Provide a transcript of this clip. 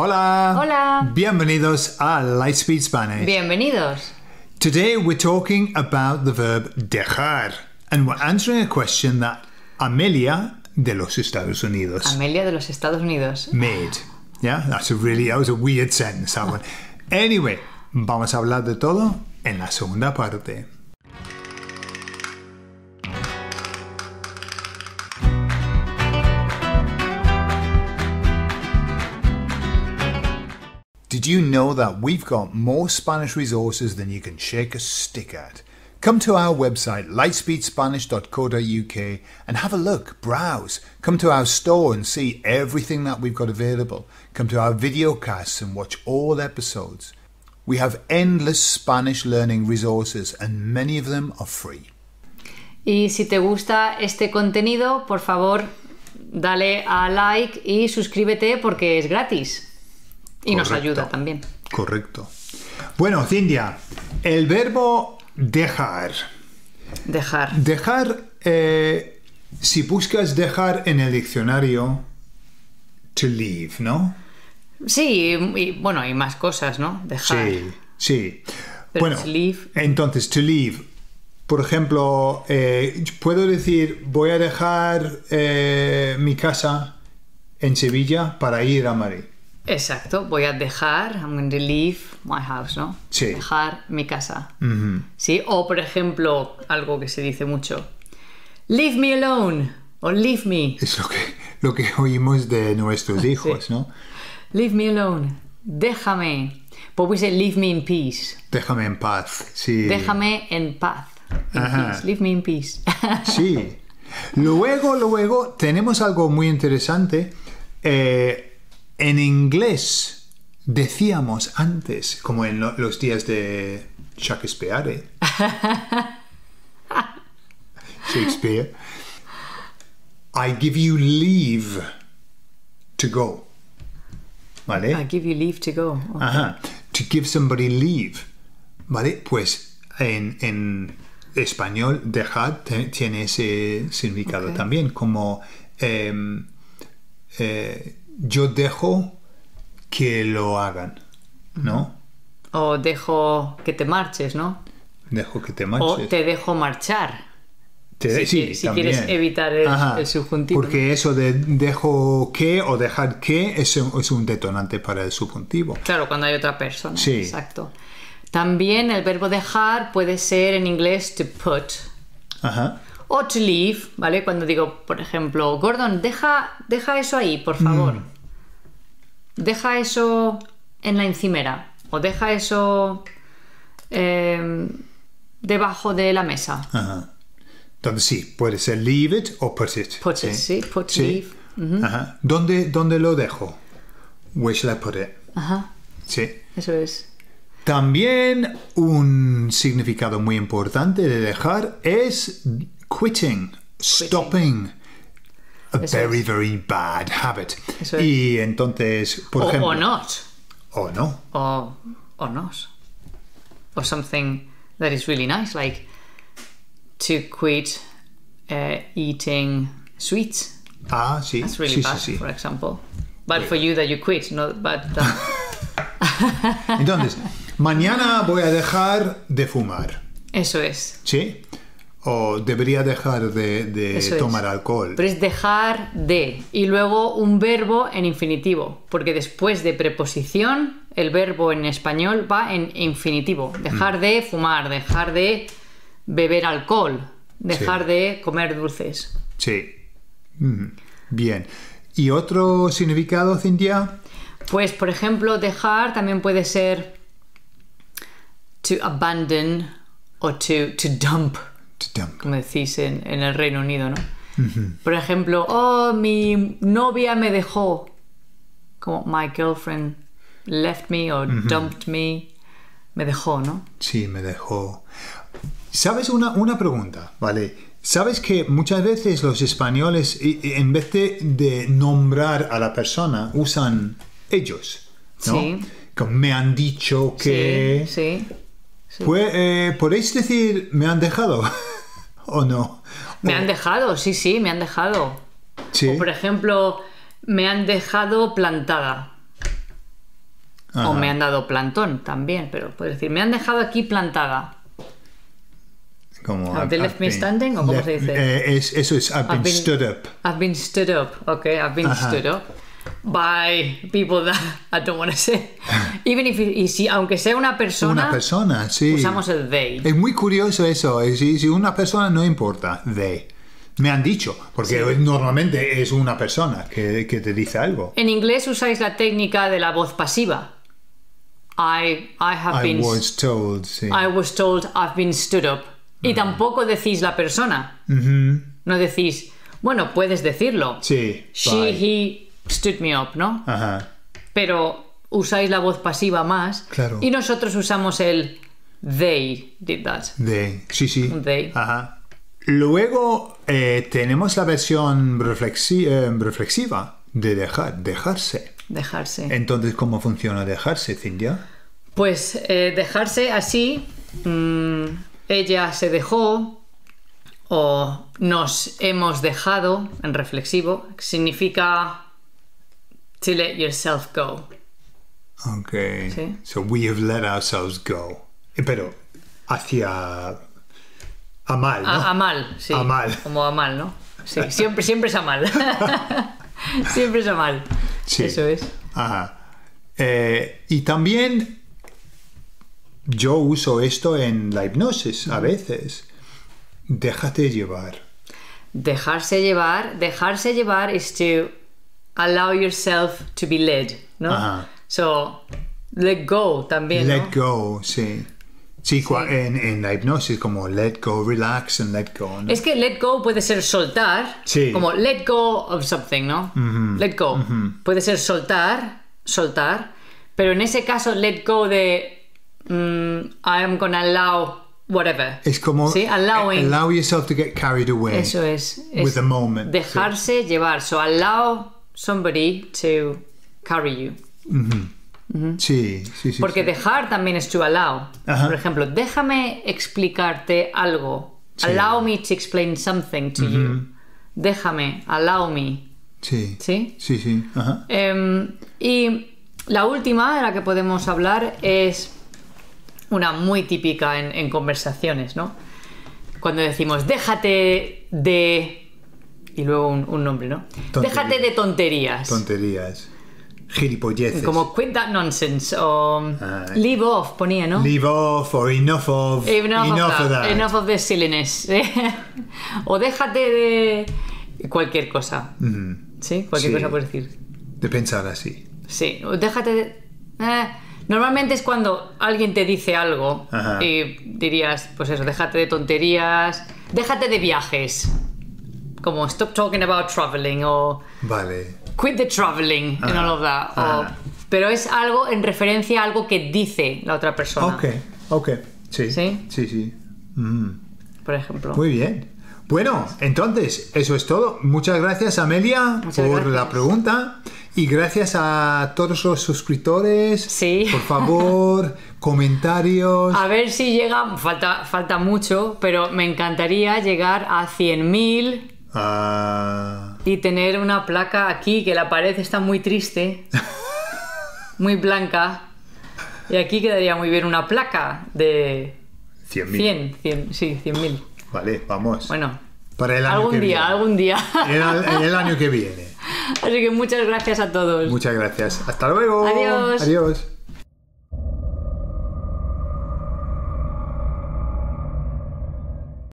Hola. Hola. Bienvenidos a Lightspeed Spanish. Bienvenidos. Today we're talking about the verb dejar and we're answering a question that Amelia de los Estados Unidos. Amelia de los Estados Unidos. Made. Yeah, that's a really that was a weird sentence Anyway, vamos a hablar de todo en la segunda parte. Do you know that we've got more Spanish resources than you can shake a stick at? Come to our website lightspeedspanish.co.uk and have a look, browse. Come to our store and see everything that we've got available. Come to our video casts and watch all episodes. We have endless Spanish learning resources and many of them are free. Y si te gusta este contenido, por favor, dale a like y suscríbete porque es gratis. Y nos ayuda también. Correcto. Bueno, Cindia, el verbo dejar. Dejar. Dejar, eh, si buscas dejar en el diccionario, to leave, ¿no? Sí, bueno, hay más cosas, ¿no? Dejar. Sí, sí. bueno, entonces, to leave. Por ejemplo, eh, puedo decir, voy a dejar eh, mi casa en Sevilla para ir a Madrid. Exacto, voy a dejar, I'm going to leave my house, ¿no? Sí. Dejar mi casa. Sí, o por ejemplo, algo que se dice mucho, leave me alone o leave me. Es lo que, lo que oímos de nuestros hijos, ¿no? Leave me alone, déjame. Pues we leave me in peace. Déjame en paz, sí. Déjame en paz. In peace. Leave me in peace. sí. Luego, luego, tenemos algo muy interesante. Eh, en inglés decíamos antes, como en los días de Shakespeare, Shakespeare, I give you leave to go. ¿Vale? I give you leave to go. Ajá. To give somebody leave. ¿Vale? Pues en, en español, dejar tiene ese significado también, como. Em, eh, eh, yo dejo que lo hagan, ¿no? O dejo que te marches, ¿no? Dejo que te marches. O te dejo marchar. si, quieres evitar el, subjuntivo. Porque eso de dejo que o dejar que es es un detonante para el subjuntivo. Claro, cuando hay otra persona. Sí. Exacto. También el verbo dejar puede ser en inglés to put. Ajá leave, ¿vale? Cuando digo, por ejemplo, Gordon, deja, deja eso ahí, por mm. favor. Deja eso en la encimera. O deja eso em, debajo de la mesa. Ajá. Entonces sí, puede ser leave it o put it. Put it, sí, put leave. Ajá. ¿Dónde, ¿Dónde, lo dejo? Where shall I put it? Ajá. Sí. Eso es. También un significado muy importante de dejar es quitting, stopping. A Eso very, es. very bad habit. Eso y entonces, por o, ejemplo. or not. O no. O, or not. Or something that is really nice, like to quit uh, eating sweets. Ah, sí. That's really sí, bad, sí, sí. for example. But for you that you quit, not but. entonces, mañana voy a dejar de fumar. Eso es. Sí. o debería dejar de, tomar alcohol. Pero es dejar de. Y luego un verbo en infinitivo, porque después de preposición, el verbo en español va en infinitivo. Dejar mm. de fumar, dejar de beber alcohol, dejar de comer dulces. Sí. Mm, bien. ¿Y otro significado, Cintia? Pues, por ejemplo, dejar también puede ser to abandon o to dump. Como decís en, el Reino Unido, ¿no? Por ejemplo, oh, mi novia me dejó. Como my girlfriend left me or dumped me. Me dejó, ¿no? Sí, me dejó. ¿Sabes una, pregunta? Vale. ¿Sabes que muchas veces los españoles, en vez de, nombrar a la persona, usan ellos? ¿no? Sí. Como me han dicho que... sí. Pues, eh, ¿podéis decir, me han dejado? ¿O no? Me han dejado, sí, sí, me han dejado. ¿Sí? O, por ejemplo, me han dejado plantada. O me han dado plantón también, pero puedes decir, me han dejado aquí plantada. Como left me standing o cómo se dice? Eh, eso es I've, been, stood up. I've been stood up, okay, I've been stood up by people that I don't want to say. y si, aunque sea una persona. Una persona, sí. Usamos el they. Es muy curioso eso. Si, si una persona no importa, they. Me han dicho, porque normalmente es una persona que, que te dice algo. En inglés usáis la técnica de la voz pasiva. I, I have I been. Was told, sí. I was told I've been stood up. Y mm. tampoco decís la persona. No decís, bueno, puedes decirlo. Sí. She, he stood me up, ¿no? Ajá. Pero usáis la voz pasiva más. Y nosotros usamos el they did that. They, sí, sí. Ajá. Luego eh, tenemos la versión eh, reflexiva de dejar, dejarse. Dejarse. Entonces, ¿cómo funciona dejarse, Cintia? Pues eh, dejarse así, mm, ella se dejó o nos hemos dejado, en reflexivo, significa to let yourself go. Okay. So we have let ourselves go. Eh, pero hacia a mal, A, mal, sí. Como a mal, ¿no? Sí, siempre, siempre es a mal. siempre es a mal. Sí. Eso es. Ajá. Eh, y también yo uso esto en la hipnosis a veces. Déjate llevar. Dejarse llevar, dejarse llevar is to allow yourself to be led, ¿no? Ajá. So, let go también. ¿no? Let go, sí. Sí, En, en, la hipnosis, como let go, relax and let go. Es que let go puede ser soltar, sí. como let go of something, ¿no? Let go. Puede ser soltar, soltar, pero en ese caso, let go de mm, I am gonna allow whatever. Es como ¿Sí? Allowing. allow yourself to get carried away. Eso es. with the moment. Dejarse llevar. So allow somebody to carry you. Sí, sí, sí. Porque dejar también es to allow. Por ejemplo, déjame explicarte algo. Allow me to explain something to you. Déjame, allow me. Sí. Sí, sí, sí. Em, y la última de la que podemos hablar es una muy típica en, conversaciones, ¿no? Cuando decimos, déjate de... Y luego un, nombre, ¿no? Déjate de tonterías. Tonterías gilipolleces. Como quit that nonsense o leave off ponía, ¿no? Leave off or enough of enough, of, that, Enough of the silliness. o déjate de cualquier cosa. Mm-hmm. Sí, cualquier cosa por decir. De pensar así. Sí, o déjate de... Eh. Normalmente es cuando alguien te dice algo y dirías, pues eso, déjate de tonterías, déjate de viajes. Como stop talking about traveling o... Vale quit the traveling and all of that. Ah. pero es algo en referencia a algo que dice la otra persona. Ok, ok. Sí. Sí, sí. Mm. Por ejemplo. Muy bien. Bueno, entonces, eso es todo. Muchas gracias, Amelia, por la pregunta. Y gracias a todos los suscriptores. Sí. Por favor, comentarios. A ver si llega, falta, falta mucho, pero me encantaría llegar a 100.000 Ah. Y tener una placa aquí, que la pared está muy triste, muy blanca. Y aquí quedaría muy bien una placa de... 100.000. 100, sí, Vale, vamos. Bueno. Para el año algún día, algún día. En el, año que viene. Así que muchas gracias a todos. Muchas gracias. Hasta luego. Adiós.